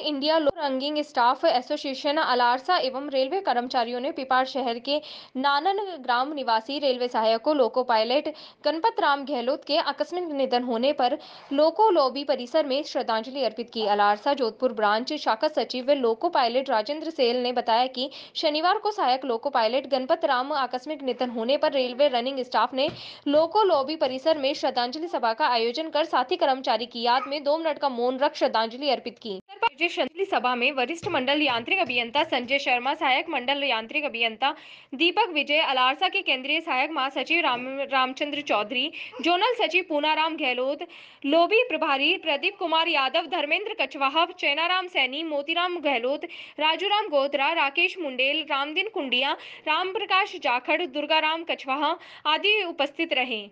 India लो running staff association अलारसा एवं रेलवे कर्मचारियों ने पिपार शहर के नानन ग्राम निवासी रेलवे सहायक को लोको पायलट गणपत राम गहलोत के आकस्मिक निधन होने पर लोको लॉबी परिसर में श्रद्धांजलि अर्पित की अलारसा जोधपुर ब्रांच शाखा सचिव लोको पायलट राजेंद्र सेल ने बताया कि शनिवार को सहायक लोको पायलट गणपत राम आकस्मिक निधन होने पर रेलवे रनिंग स्टाफ ने लोको लॉबी परिसर में श्रद्धांजलि सभा का आयोजन कर साथी कर्मचारी की याद में दो मिनट का मौन रख श्रद्धांजलि अर्पित की राष्ट्रीय संतली सभा में वरिष्ठ मंडल यांत्रिक अभियंता संजय शर्मा सहायक मंडल यांत्रिक अभियंता दीपक विजय अलारसा के केंद्रीय सहायक महासचिव राम रामचंद्र चौधरी जोनल सचिव पूनाराम गहलोत लोबी प्रभारी प्रदीप कुमार यादव धर्मेंद्र कछवाहा चैनाराम सैनी मोतीराम गहलोत राजूराम गोत्रा राकेश मुंडेल रामदीन कुंडिया राम प्रकाश जाखड़ दुर्गाराम कछवाहा आदि उपस्थित रहे